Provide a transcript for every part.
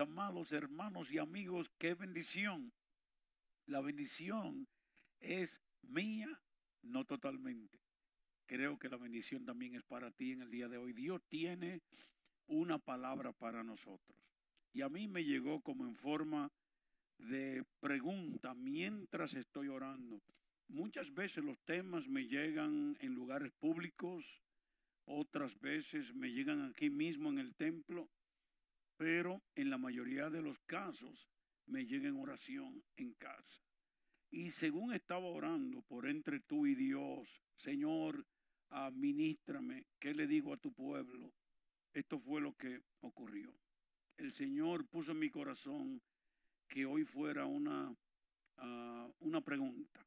amados hermanos y amigos, qué bendición. La bendición es mía, no totalmente. Creo que la bendición también es para ti en el día de hoy. Dios tiene una palabra para nosotros. Y a mí me llegó como en forma de pregunta mientras estoy orando. Muchas veces los temas me llegan en lugares públicos, otras veces me llegan aquí mismo en el templo, pero en la mayoría de los casos me llega en oración en casa. Y según estaba orando por entre tú y Dios, Señor, administrame, ¿qué le digo a tu pueblo? Esto fue lo que ocurrió. El Señor puso en mi corazón que hoy fuera una, ah, una pregunta.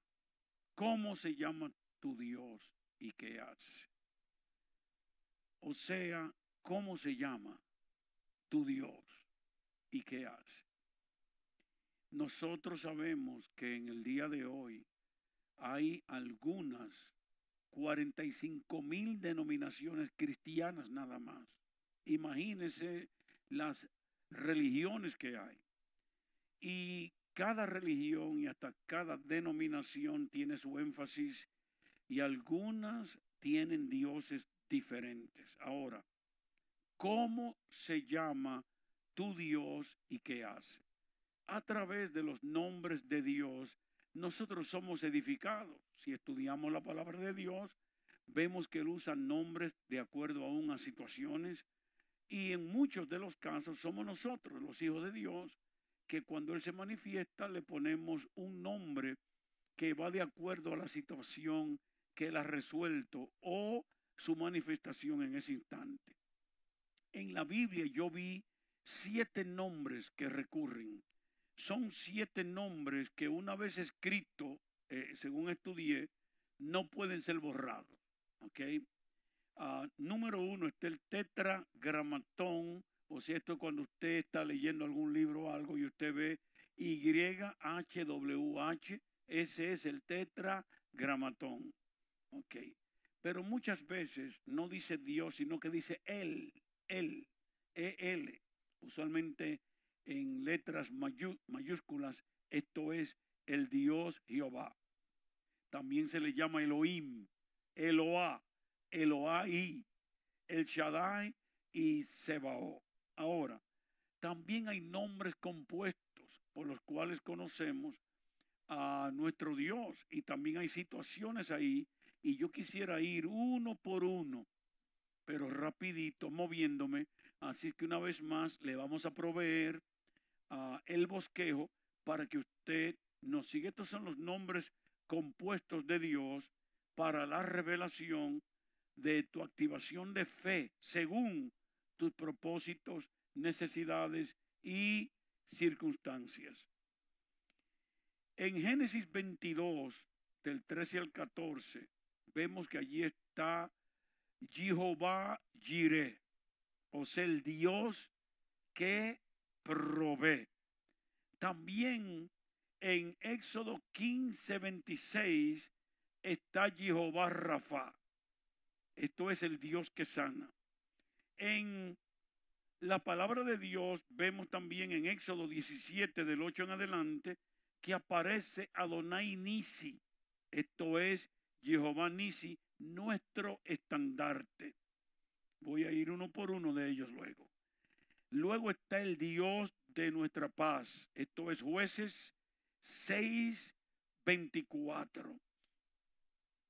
¿Cómo se llama tu Dios y qué hace? O sea, ¿cómo se llama tu Dios y qué hace. Nosotros sabemos que en el día de hoy hay algunas 45 mil denominaciones cristianas nada más. Imagínense las religiones que hay. Y cada religión y hasta cada denominación tiene su énfasis y algunas tienen dioses diferentes. Ahora, cómo se llama tu Dios y qué hace. A través de los nombres de Dios, nosotros somos edificados. Si estudiamos la palabra de Dios, vemos que Él usa nombres de acuerdo a a situaciones y en muchos de los casos somos nosotros, los hijos de Dios, que cuando Él se manifiesta le ponemos un nombre que va de acuerdo a la situación que Él ha resuelto o su manifestación en ese instante en la Biblia yo vi siete nombres que recurren. Son siete nombres que una vez escrito, eh, según estudié, no pueden ser borrados. ¿okay? Ah, número uno está el tetragramatón, o sea, esto cuando usted está leyendo algún libro o algo y usted ve YHWH, ese es el tetragramatón. ¿ok? Pero muchas veces no dice Dios, sino que dice Él. EL, EL, usualmente en letras mayúsculas, esto es el Dios Jehová. También se le llama Elohim, Eloá, Eloai, El Shaddai y Sebao. Ahora, también hay nombres compuestos por los cuales conocemos a nuestro Dios y también hay situaciones ahí y yo quisiera ir uno por uno pero rapidito moviéndome. Así que una vez más le vamos a proveer el bosquejo para que usted nos siga. Estos son los nombres compuestos de Dios para la revelación de tu activación de fe según tus propósitos, necesidades y circunstancias. En Génesis 22, del 13 al 14, vemos que allí está Jehová Jireh, o sea, el Dios que provee. También en Éxodo 15, 26 está Jehová Rafa. Esto es el Dios que sana. En la palabra de Dios vemos también en Éxodo 17, del 8 en adelante, que aparece Adonai Nisi. Esto es Jehová Nisi, nuestro estandarte. Voy a ir uno por uno de ellos luego. Luego está el Dios de nuestra paz. Esto es jueces 6, 24.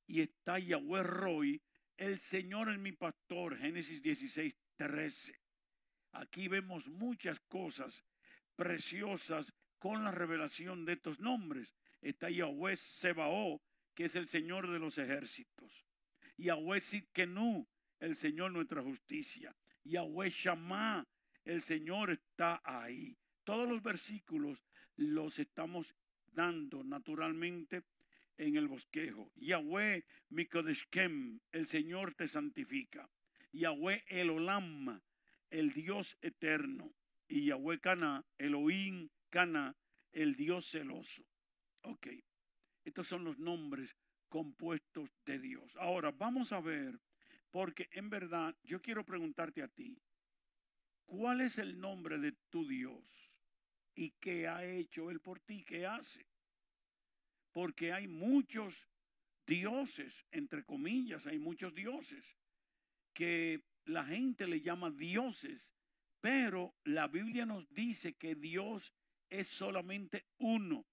Y está Yahweh Roy, el Señor es mi pastor, Génesis 16, 13. Aquí vemos muchas cosas preciosas con la revelación de estos nombres. Está Yahweh Sebaó, que es el Señor de los ejércitos. Yahweh Sidkenu, el Señor nuestra justicia. Yahweh Shammah, el Señor está ahí. Todos los versículos los estamos dando naturalmente en el bosquejo. Yahweh Mikodeshkem, el Señor te santifica. Yahweh Elolam, el Dios eterno. Y Yahweh Cana, Elohim Cana, el Dios celoso. Ok. Estos son los nombres compuestos de Dios. Ahora, vamos a ver, porque en verdad yo quiero preguntarte a ti, ¿cuál es el nombre de tu Dios? ¿Y qué ha hecho Él por ti? ¿Qué hace? Porque hay muchos dioses, entre comillas, hay muchos dioses que la gente le llama dioses, pero la Biblia nos dice que Dios es solamente uno.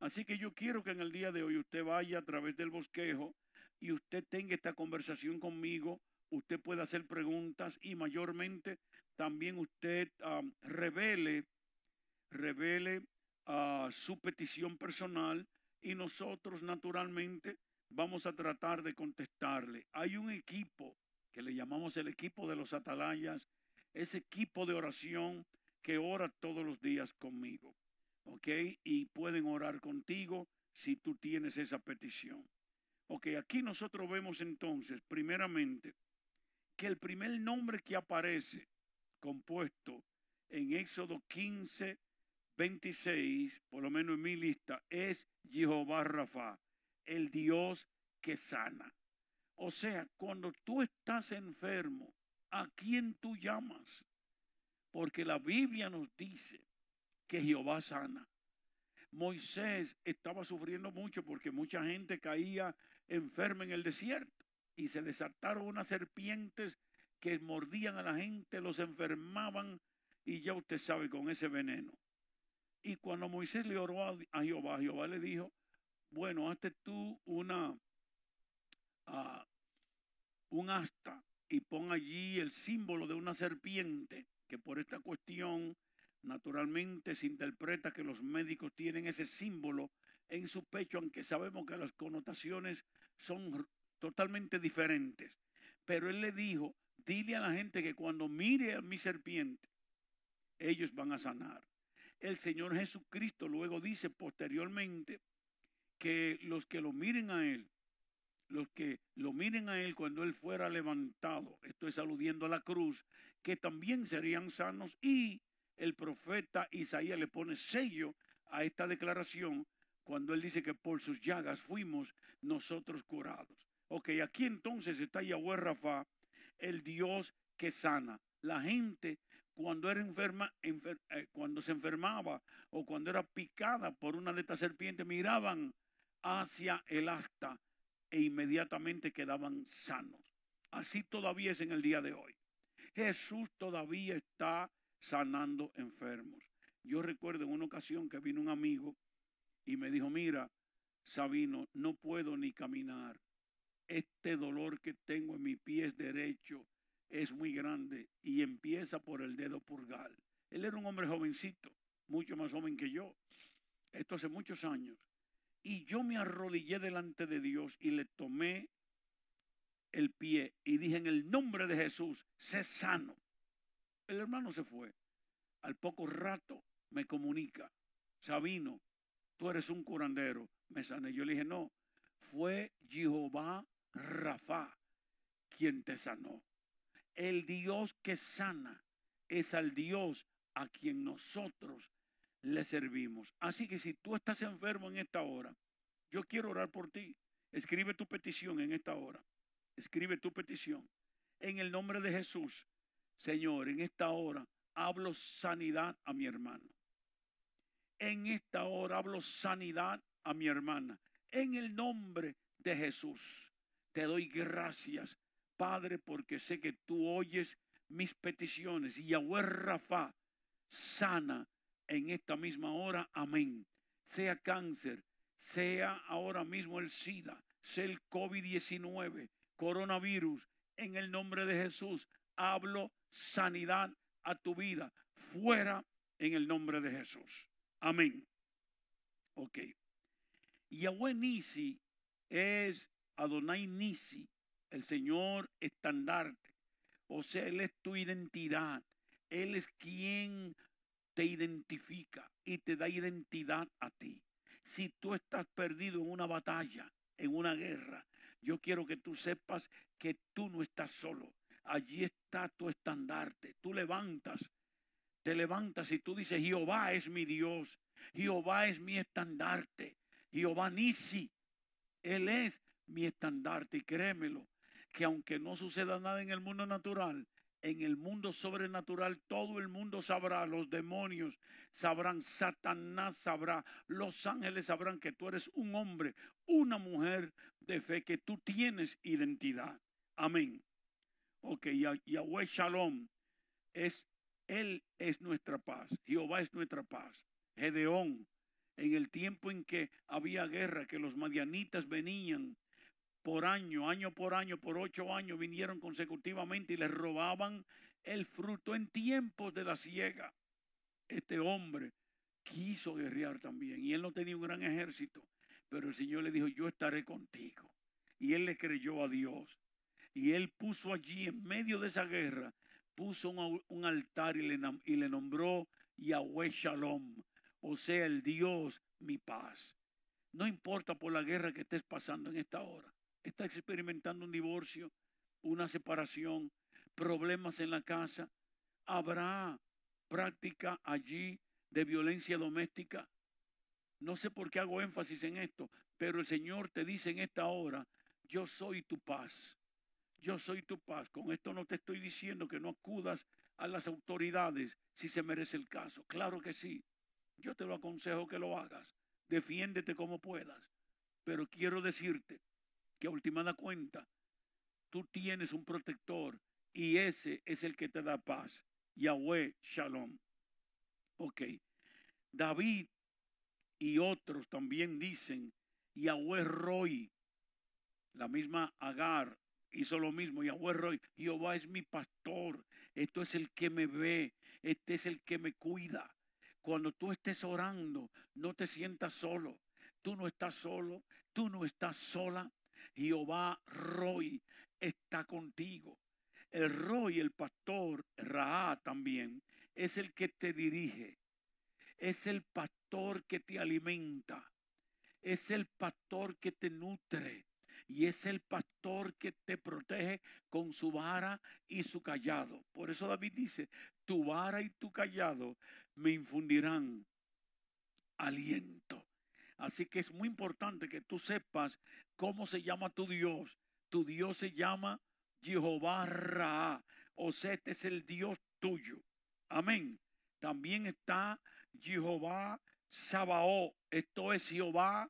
Así que yo quiero que en el día de hoy usted vaya a través del bosquejo y usted tenga esta conversación conmigo, usted pueda hacer preguntas y mayormente también usted ah, revele, revele ah, su petición personal y nosotros naturalmente vamos a tratar de contestarle. Hay un equipo que le llamamos el equipo de los atalayas, ese equipo de oración que ora todos los días conmigo. Y pueden orar contigo si tú tienes esa petición. Ok, aquí nosotros vemos entonces, primeramente, que el primer nombre que aparece compuesto en Éxodo 15, 26, por lo menos en mi lista, es Jehová Rafa, el Dios que sana. O sea, cuando tú estás enfermo, ¿a quién tú llamas? Porque la Biblia nos dice que Jehová sana. Moisés estaba sufriendo mucho porque mucha gente caía enferma en el desierto y se desataron unas serpientes que mordían a la gente, los enfermaban y ya usted sabe con ese veneno. Y cuando Moisés le oró a Jehová, Jehová le dijo, bueno, hazte tú una, ah, un asta y pon allí el símbolo de una serpiente, que por esta cuestión Naturalmente se interpreta que los médicos tienen ese símbolo en su pecho, aunque sabemos que las connotaciones son totalmente diferentes. Pero él le dijo, dile a la gente que cuando mire a mi serpiente, ellos van a sanar. El Señor Jesucristo luego dice posteriormente que los que lo miren a él, los que lo miren a él cuando él fuera levantado, esto es aludiendo a la cruz, que también serían sanos y el profeta Isaías le pone sello a esta declaración cuando él dice que por sus llagas fuimos nosotros curados. Ok, aquí entonces está Yahweh Rafa, el Dios que sana. La gente cuando era enferma, eh, cuando se enfermaba o cuando era picada por una de estas serpientes, miraban hacia el asta e inmediatamente quedaban sanos. Así todavía es en el día de hoy. Jesús todavía está sanando enfermos. Yo recuerdo en una ocasión que vino un amigo y me dijo, mira, Sabino, no puedo ni caminar. Este dolor que tengo en mi pie derecho es muy grande y empieza por el dedo purgal. Él era un hombre jovencito, mucho más joven que yo. Esto hace muchos años. Y yo me arrodillé delante de Dios y le tomé el pie y dije en el nombre de Jesús, sé sano. El hermano se fue. Al poco rato me comunica, Sabino, tú eres un curandero. Me sané. Yo le dije, no, fue Jehová Rafa quien te sanó. El Dios que sana es al Dios a quien nosotros le servimos. Así que si tú estás enfermo en esta hora, yo quiero orar por ti. Escribe tu petición en esta hora. Escribe tu petición. En el nombre de Jesús, Señor, en esta hora hablo sanidad a mi hermano. En esta hora hablo sanidad a mi hermana. En el nombre de Jesús, te doy gracias, Padre, porque sé que tú oyes mis peticiones. Y Yahweh Rafa, sana en esta misma hora. Amén. Sea cáncer, sea ahora mismo el SIDA, sea el COVID-19, coronavirus. En el nombre de Jesús, hablo sanidad a tu vida, fuera en el nombre de Jesús. Amén. Ok. Yahweh Nisi es Adonai Nisi, el Señor estandarte. O sea, Él es tu identidad. Él es quien te identifica y te da identidad a ti. Si tú estás perdido en una batalla, en una guerra, yo quiero que tú sepas que tú no estás solo allí está tu estandarte. Tú levantas, te levantas y tú dices, Jehová es mi Dios, Jehová es mi estandarte, Jehová Nisi, Él es mi estandarte. Y créemelo, que aunque no suceda nada en el mundo natural, en el mundo sobrenatural todo el mundo sabrá, los demonios sabrán, Satanás sabrá, los ángeles sabrán que tú eres un hombre, una mujer de fe, que tú tienes identidad. Amén. Porque Yahweh Shalom es, Él es nuestra paz. Jehová es nuestra paz. Gedeón, en el tiempo en que había guerra, que los madianitas venían por año, año por año, por ocho años, vinieron consecutivamente y les robaban el fruto en tiempos de la siega. Este hombre quiso guerrear también y él no tenía un gran ejército, pero el Señor le dijo, yo estaré contigo. Y él le creyó a Dios y él puso allí, en medio de esa guerra, puso un, altar y le, y le nombró Yahweh Shalom, o sea, el Dios, mi paz. No importa por la guerra que estés pasando en esta hora. Estás experimentando un divorcio, una separación, problemas en la casa. Habrá práctica allí de violencia doméstica. No sé por qué hago énfasis en esto, pero el Señor te dice en esta hora, yo soy tu paz yo soy tu paz. Con esto no te estoy diciendo que no acudas a las autoridades si se merece el caso. Claro que sí. Yo te lo aconsejo que lo hagas. Defiéndete como puedas. Pero quiero decirte que a última cuenta, tú tienes un protector y ese es el que te da paz. Yahweh Shalom. Ok. David y otros también dicen Yahweh Roy. La misma Agar hizo lo mismo. Yahweh Roy, Jehová es mi pastor. Esto es el que me ve. Este es el que me cuida. Cuando tú estés orando, no te sientas solo. Tú no estás solo. Tú no estás sola. Jehová Roy está contigo. El Roy, el pastor, Raá también, es el que te dirige. Es el pastor que te alimenta. Es el pastor que te nutre y es el pastor que te protege con su vara y su callado. Por eso David dice, tu vara y tu callado me infundirán aliento. Así que es muy importante que tú sepas cómo se llama tu Dios. Tu Dios se llama Jehová Ra. O sea, este es el Dios tuyo. Amén. También está Jehová Sabaó. Esto es Jehová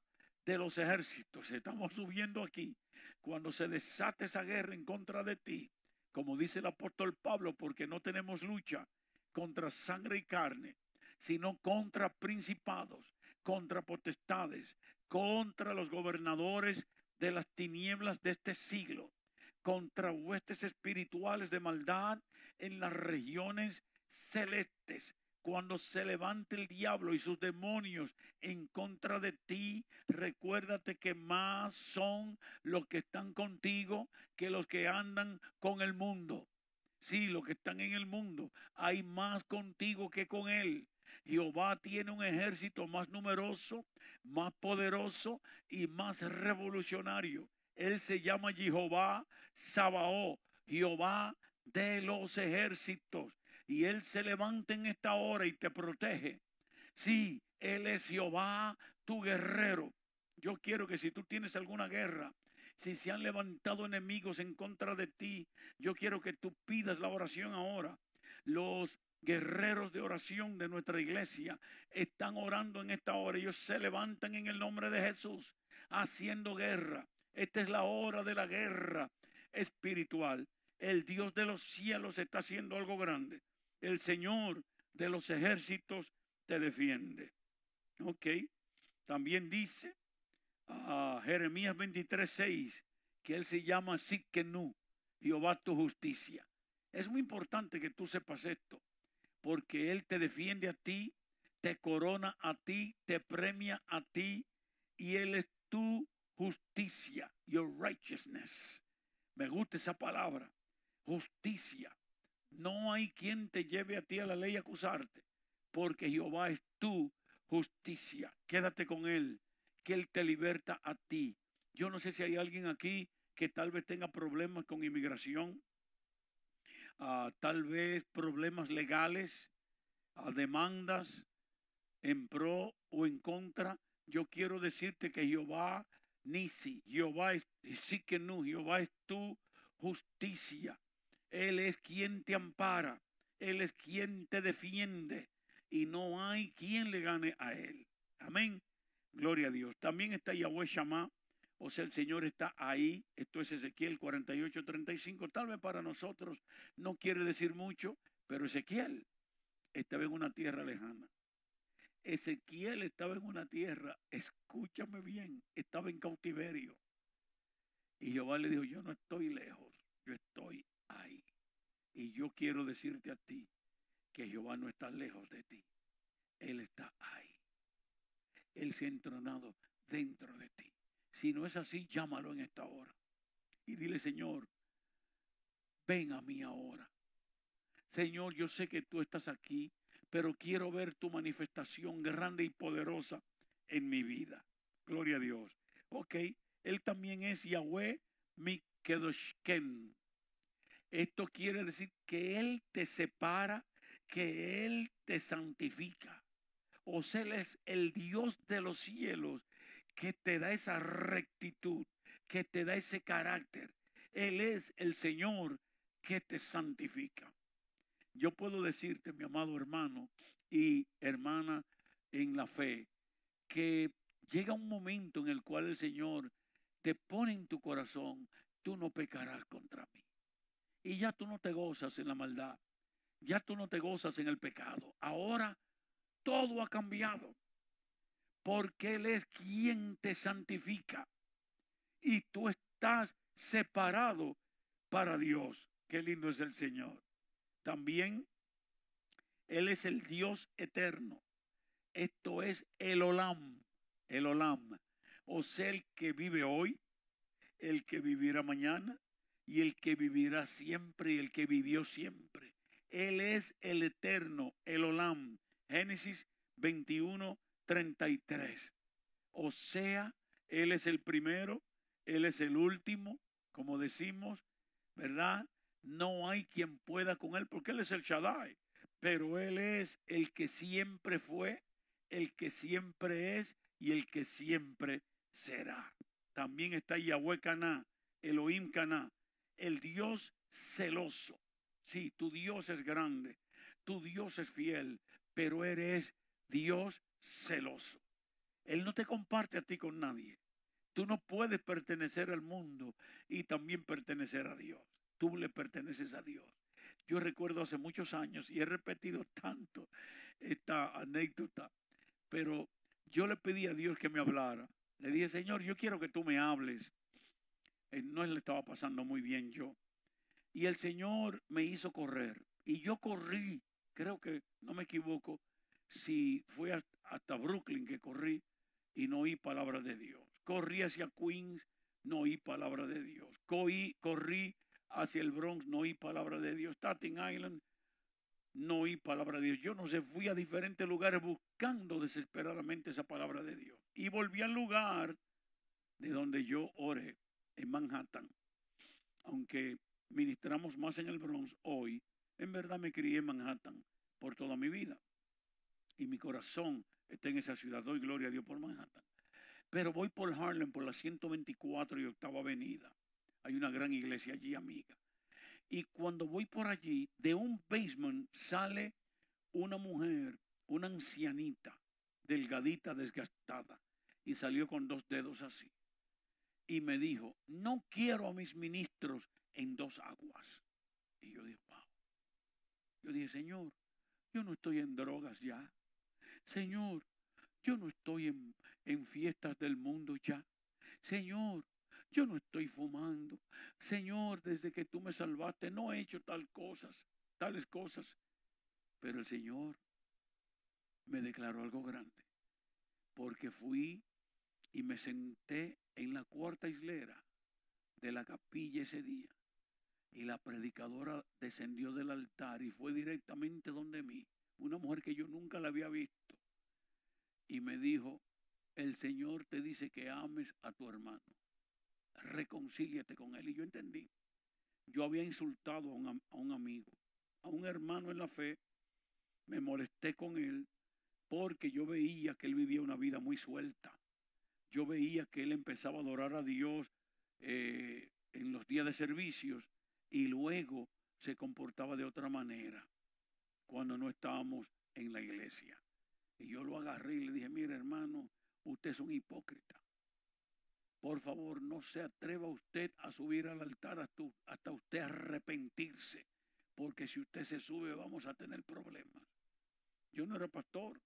de los ejércitos. Estamos subiendo aquí. Cuando se desate esa guerra en contra de ti, como dice el apóstol Pablo, porque no tenemos lucha contra sangre y carne, sino contra principados, contra potestades, contra los gobernadores de las tinieblas de este siglo, contra huestes espirituales de maldad en las regiones celestes. Cuando se levante el diablo y sus demonios en contra de ti, recuérdate que más son los que están contigo que los que andan con el mundo. Sí, los que están en el mundo, hay más contigo que con él. Jehová tiene un ejército más numeroso, más poderoso y más revolucionario. Él se llama Jehová Sabaó, Jehová de los ejércitos y Él se levanta en esta hora y te protege. Sí, Él es Jehová, tu guerrero. Yo quiero que si tú tienes alguna guerra, si se han levantado enemigos en contra de ti, yo quiero que tú pidas la oración ahora. Los guerreros de oración de nuestra iglesia están orando en esta hora. Ellos se levantan en el nombre de Jesús haciendo guerra. Esta es la hora de la guerra espiritual. El Dios de los cielos está haciendo algo grande el Señor de los ejércitos te defiende. Ok, también dice Jeremías 23.6 que él se llama Siquenú, Jehová tu justicia. Es muy importante que tú sepas esto, porque él te defiende a ti, te corona a ti, te premia a ti, y él es tu justicia, your righteousness. Me gusta esa palabra, justicia no hay quien te lleve a ti a la ley a acusarte, porque Jehová es tu justicia. Quédate con Él, que Él te liberta a ti. Yo no sé si hay alguien aquí que tal vez tenga problemas con inmigración, ah, tal vez problemas legales, ah, demandas en pro o en contra. Yo quiero decirte que Jehová si, Jehová es sí que no, Jehová es tu justicia. Él es quien te ampara, Él es quien te defiende y no hay quien le gane a Él. Amén. Gloria a Dios. También está Yahweh Shammah, o sea, el Señor está ahí. Esto es Ezequiel 48, 35. Tal vez para nosotros no quiere decir mucho, pero Ezequiel estaba en una tierra lejana. Ezequiel estaba en una tierra, escúchame bien, estaba en cautiverio. Y Jehová le dijo, yo no estoy lejos, yo estoy y yo quiero decirte a ti que Jehová no está lejos de ti. Él está ahí. Él se ha entronado dentro de ti. Si no es así, llámalo en esta hora. Y dile, Señor, ven a mí ahora. Señor, yo sé que tú estás aquí, pero quiero ver tu manifestación grande y poderosa en mi vida. Gloria a Dios. Ok, Él también es Yahweh, mi Kedoshken. Esto quiere decir que Él te separa, que Él te santifica. O sea, Él es el Dios de los cielos que te da esa rectitud, que te da ese carácter. Él es el Señor que te santifica. Yo puedo decirte, mi amado hermano y hermana en la fe, que llega un momento en el cual el Señor te pone en tu corazón, tú no pecarás contra mí. Y ya tú no te gozas en la maldad. Ya tú no te gozas en el pecado. Ahora todo ha cambiado. Porque Él es quien te santifica. Y tú estás separado para Dios. Qué lindo es el Señor. También Él es el Dios eterno. Esto es el Olam. El Olam. O sea, el que vive hoy, el que vivirá mañana, y el que vivirá siempre y el que vivió siempre. Él es el eterno, el Olam. Génesis 21, 33. O sea, Él es el primero, Él es el último, como decimos, ¿verdad? No hay quien pueda con Él porque Él es el Shaddai, pero Él es el que siempre fue, el que siempre es y el que siempre será. También está Yahweh Caná, Elohim Caná, el Dios celoso. Sí, tu Dios es grande, tu Dios es fiel, pero eres Dios celoso. Él no te comparte a ti con nadie. Tú no puedes pertenecer al mundo y también pertenecer a Dios. Tú le perteneces a Dios. Yo recuerdo hace muchos años y he repetido tanto esta anécdota, pero yo le pedí a Dios que me hablara. Le dije, Señor, yo quiero que tú me hables. Eh, no le estaba pasando muy bien yo. Y el Señor me hizo correr. Y yo corrí, creo que no me equivoco, si fue hasta Brooklyn que corrí y no oí palabra de Dios. Corrí hacia Queens, no oí palabra de Dios. Corrí, corrí hacia el Bronx, no oí palabra de Dios. Staten Island, no oí palabra de Dios. Yo no sé, fui a diferentes lugares buscando desesperadamente esa palabra de Dios. Y volví al lugar de donde yo oré en Manhattan. Aunque ministramos más en el Bronx hoy, en verdad me crié en Manhattan por toda mi vida. Y mi corazón está en esa ciudad. Doy gloria a Dios por Manhattan. Pero voy por Harlem, por la 124 y octava avenida. Hay una gran iglesia allí, amiga. Y cuando voy por allí, de un basement sale una mujer, una ancianita, delgadita, desgastada, y salió con dos dedos así y me dijo, no quiero a mis ministros en dos aguas. Y yo dije, wow. Yo dije, Señor, yo no estoy en drogas ya. Señor, yo no estoy en, en fiestas del mundo ya. Señor, yo no estoy fumando. Señor, desde que tú me salvaste no he hecho tal cosas, tales cosas. Pero el Señor me declaró algo grande, porque fui y me senté en la cuarta islera de la capilla ese día. Y la predicadora descendió del altar y fue directamente donde mí, una mujer que yo nunca la había visto. Y me dijo, el Señor te dice que ames a tu hermano, reconcíliate con él. Y yo entendí, yo había insultado a un, a un amigo, a un hermano en la fe, me molesté con él porque yo veía que él vivía una vida muy suelta yo veía que él empezaba a adorar a Dios eh, en los días de servicios y luego se comportaba de otra manera cuando no estábamos en la iglesia. Y yo lo agarré y le dije, mira hermano, usted es un hipócrita. Por favor, no se atreva usted a subir al altar hasta usted arrepentirse, porque si usted se sube vamos a tener problemas. Yo no era pastor,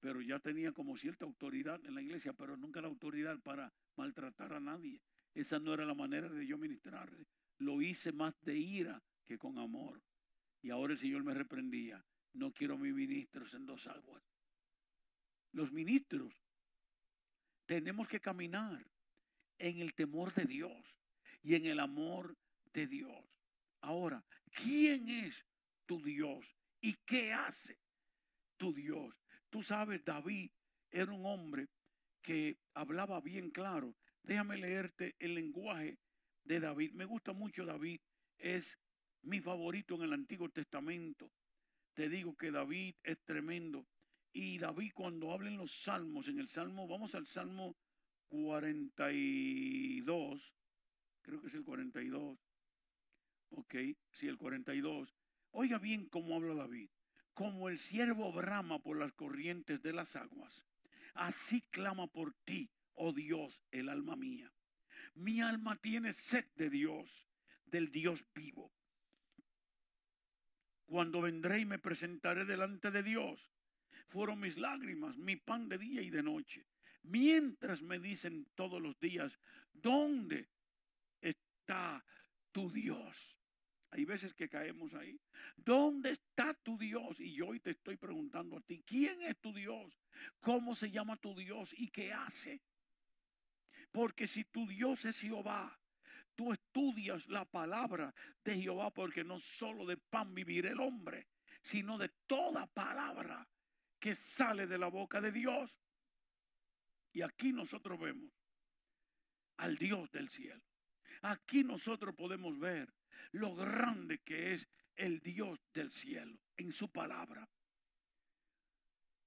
pero ya tenía como cierta autoridad en la iglesia, pero nunca la autoridad para maltratar a nadie. Esa no era la manera de yo ministrarle. Lo hice más de ira que con amor. Y ahora el Señor me reprendía. No quiero mis ministros en dos aguas. Los ministros tenemos que caminar en el temor de Dios y en el amor de Dios. Ahora, ¿quién es tu Dios y qué hace tu Dios? Tú sabes, David era un hombre que hablaba bien claro. Déjame leerte el lenguaje de David. Me gusta mucho David. Es mi favorito en el Antiguo Testamento. Te digo que David es tremendo. Y David cuando habla en los salmos, en el salmo, vamos al salmo 42, creo que es el 42. Ok, sí, el 42. Oiga bien cómo habla David. Como el siervo brama por las corrientes de las aguas, así clama por ti, oh Dios, el alma mía. Mi alma tiene sed de Dios, del Dios vivo. Cuando vendré y me presentaré delante de Dios, fueron mis lágrimas, mi pan de día y de noche. Mientras me dicen todos los días, ¿dónde está tu Dios? Hay veces que caemos ahí. ¿Dónde está tu Dios? Y yo hoy te estoy preguntando a ti, ¿quién es tu Dios? ¿Cómo se llama tu Dios y qué hace? Porque si tu Dios es Jehová, tú estudias la palabra de Jehová porque no solo de pan vivir el hombre, sino de toda palabra que sale de la boca de Dios. Y aquí nosotros vemos al Dios del cielo. Aquí nosotros podemos ver lo grande que es el Dios del cielo en su palabra.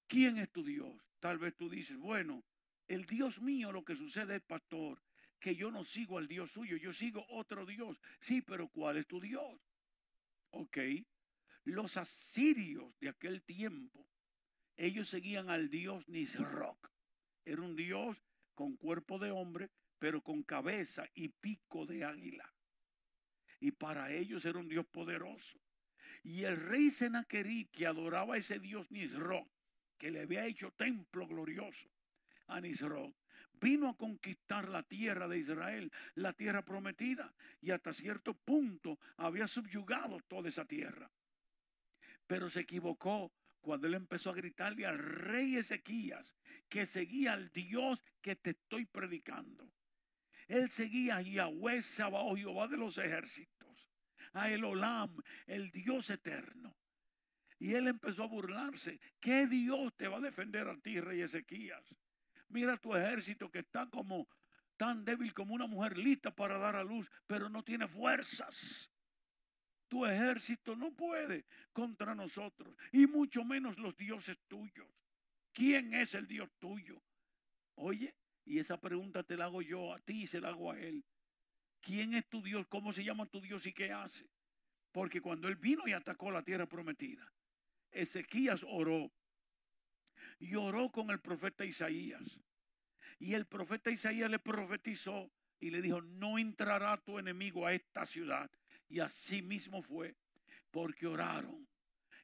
¿Quién es tu Dios? Tal vez tú dices, bueno, el Dios mío lo que sucede es pastor, que yo no sigo al Dios suyo, yo sigo otro Dios. Sí, pero ¿cuál es tu Dios? Ok, los asirios de aquel tiempo, ellos seguían al Dios Nisroch. Era un Dios con cuerpo de hombre, pero con cabeza y pico de águila y para ellos era un Dios poderoso. Y el rey Senaquerí, que adoraba a ese Dios Nisro, que le había hecho templo glorioso a Nisro, vino a conquistar la tierra de Israel, la tierra prometida, y hasta cierto punto había subyugado toda esa tierra. Pero se equivocó cuando él empezó a gritarle al rey Ezequías que seguía al Dios que te estoy predicando. Él seguía a Yahweh Sabaoth, Jehová de los ejércitos a el Olam, el Dios eterno. Y él empezó a burlarse. ¿Qué Dios te va a defender a ti, rey Ezequías? Mira tu ejército que está como tan débil como una mujer lista para dar a luz, pero no tiene fuerzas. Tu ejército no puede contra nosotros, y mucho menos los dioses tuyos. ¿Quién es el Dios tuyo? Oye, y esa pregunta te la hago yo a ti y se la hago a él. ¿Quién es tu Dios? ¿Cómo se llama tu Dios y qué hace? Porque cuando él vino y atacó la tierra prometida, Ezequías oró y oró con el profeta Isaías. Y el profeta Isaías le profetizó y le dijo, no entrará tu enemigo a esta ciudad. Y así mismo fue, porque oraron.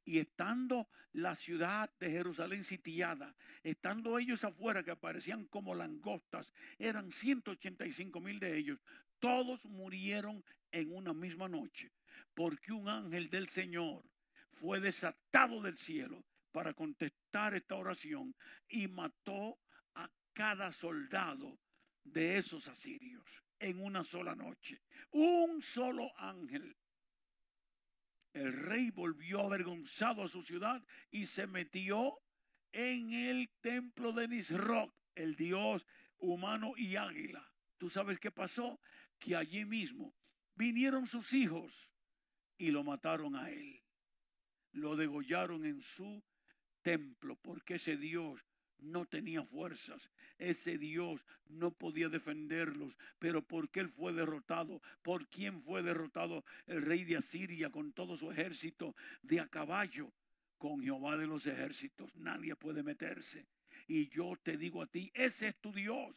Y estando la ciudad de Jerusalén sitiada, estando ellos afuera que aparecían como langostas, eran 185 mil de ellos, todos murieron en una misma noche porque un ángel del Señor fue desatado del cielo para contestar esta oración y mató a cada soldado de esos asirios en una sola noche. Un solo ángel. El rey volvió avergonzado a su ciudad y se metió en el templo de Nisroch, el dios humano y águila. ¿Tú sabes qué pasó? que allí mismo vinieron sus hijos y lo mataron a él. Lo degollaron en su templo porque ese Dios no tenía fuerzas. Ese Dios no podía defenderlos. Pero porque él fue derrotado? ¿Por quién fue derrotado el rey de Asiria con todo su ejército de a caballo? Con Jehová de los ejércitos. Nadie puede meterse. Y yo te digo a ti, ese es tu Dios.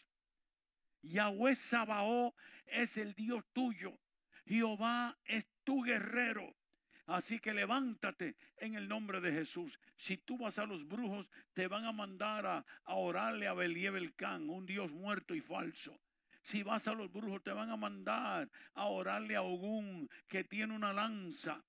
Yahweh Sabao es el Dios tuyo. Jehová es tu guerrero. Así que levántate en el nombre de Jesús. Si tú vas a los brujos, te van a mandar a, orarle a Beliebel Can, un dios muerto y falso. Si vas a los brujos, te van a mandar a orarle a Ogún, que tiene una lanza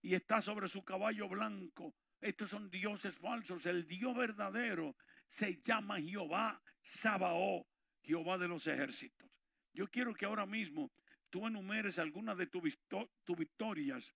y está sobre su caballo blanco. Estos son dioses falsos. El Dios verdadero se llama Jehová Sabaó. Jehová de los ejércitos. Yo quiero que ahora mismo tú enumeres algunas de tus tu victorias.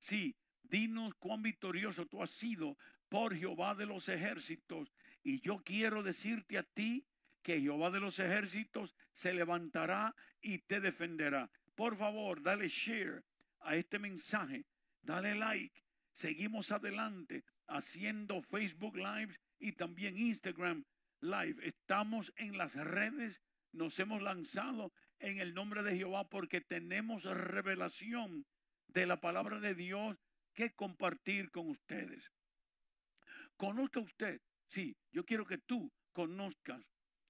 Sí, dinos cuán victorioso tú has sido por Jehová de los ejércitos. Y yo quiero decirte a ti que Jehová de los ejércitos se levantará y te defenderá. Por favor, dale share a este mensaje. Dale like. Seguimos adelante haciendo Facebook Live y también Instagram Live. Estamos en las redes, nos hemos lanzado en el nombre de Jehová porque tenemos revelación de la palabra de Dios que compartir con ustedes. Conozca usted, sí, yo quiero que tú conozcas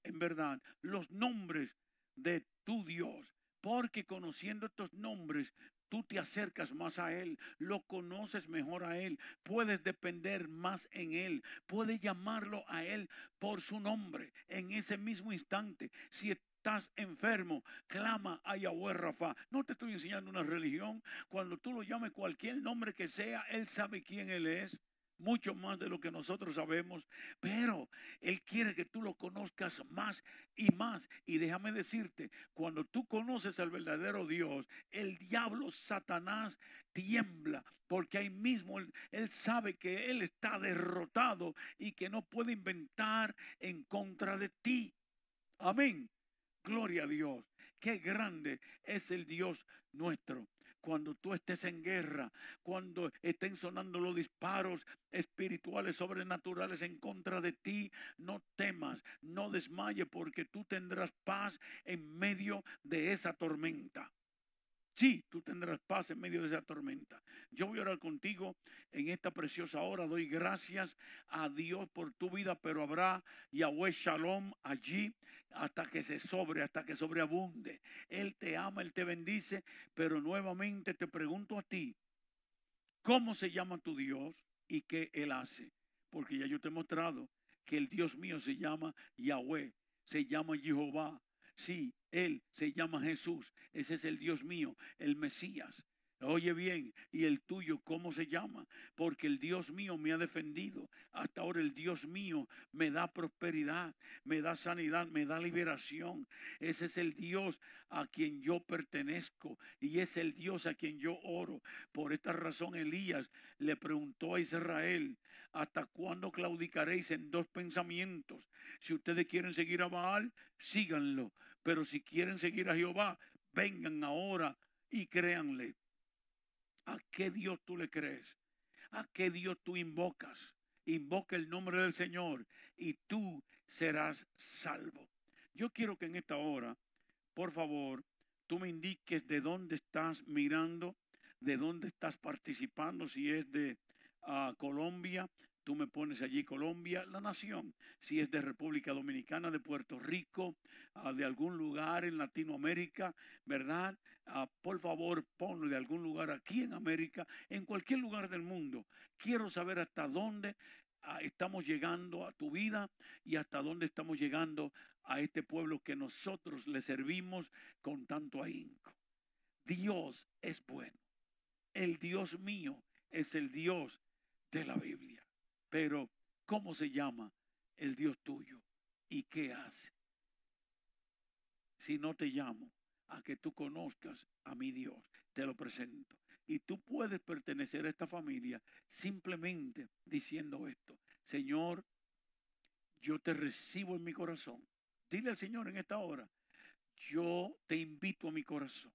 en verdad los nombres de tu Dios, porque conociendo estos nombres Tú te acercas más a Él, lo conoces mejor a Él, puedes depender más en Él, puedes llamarlo a Él por su nombre en ese mismo instante. Si estás enfermo, clama a Yahweh Rafa. No te estoy enseñando una religión. Cuando tú lo llames cualquier nombre que sea, Él sabe quién Él es mucho más de lo que nosotros sabemos, pero Él quiere que tú lo conozcas más y más. Y déjame decirte, cuando tú conoces al verdadero Dios, el diablo Satanás tiembla, porque ahí mismo él, sabe que Él está derrotado y que no puede inventar en contra de ti. Amén. Gloria a Dios. Qué grande es el Dios nuestro cuando tú estés en guerra, cuando estén sonando los disparos espirituales, sobrenaturales en contra de ti, no temas, no desmayes, porque tú tendrás paz en medio de esa tormenta. Sí, tú tendrás paz en medio de esa tormenta. Yo voy a orar contigo en esta preciosa hora. Doy gracias a Dios por tu vida, pero habrá Yahweh Shalom allí hasta que se sobre, hasta que sobreabunde. Él te ama, Él te bendice, pero nuevamente te pregunto a ti, ¿cómo se llama tu Dios y qué Él hace? Porque ya yo te he mostrado que el Dios mío se llama Yahweh, se llama Jehová, Sí, Él se llama Jesús. Ese es el Dios mío, el Mesías. Oye bien, ¿y el tuyo cómo se llama? Porque el Dios mío me ha defendido. Hasta ahora el Dios mío me da prosperidad, me da sanidad, me da liberación. Ese es el Dios a quien yo pertenezco y es el Dios a quien yo oro. Por esta razón Elías le preguntó a Israel, ¿Hasta cuándo claudicaréis en dos pensamientos? Si ustedes quieren seguir a Baal, síganlo. Pero si quieren seguir a Jehová, vengan ahora y créanle. ¿A qué Dios tú le crees? ¿A qué Dios tú invocas? Invoca el nombre del Señor y tú serás salvo. Yo quiero que en esta hora, por favor, tú me indiques de dónde estás mirando, de dónde estás participando, si es de Colombia, tú me pones allí Colombia, la nación, si es de República Dominicana, de Puerto Rico, de algún lugar en Latinoamérica, ¿verdad? por favor, ponlo de algún lugar aquí en América, en cualquier lugar del mundo. Quiero saber hasta dónde estamos llegando a tu vida y hasta dónde estamos llegando a este pueblo que nosotros le servimos con tanto ahínco. Dios es bueno. El Dios mío es el Dios de la Biblia. Pero, ¿cómo se llama el Dios tuyo? ¿Y qué hace? Si no te llamo a que tú conozcas a mi Dios, te lo presento. Y tú puedes pertenecer a esta familia simplemente diciendo esto. Señor, yo te recibo en mi corazón. Dile al Señor en esta hora, yo te invito a mi corazón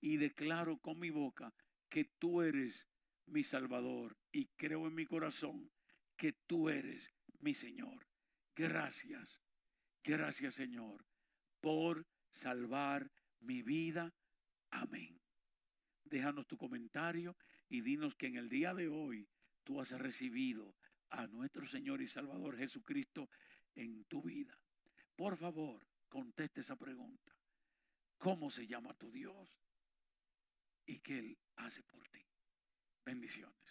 y declaro con mi boca que tú eres mi Salvador y creo en mi corazón que tú eres mi Señor. Gracias, gracias Señor, por salvar mi vida. Amén. Déjanos tu comentario y dinos que en el día de hoy tú has recibido a nuestro Señor y Salvador Jesucristo en tu vida. Por favor, conteste esa pregunta. ¿Cómo se llama tu Dios? ¿Y qué Él hace por ti? Bendiciones.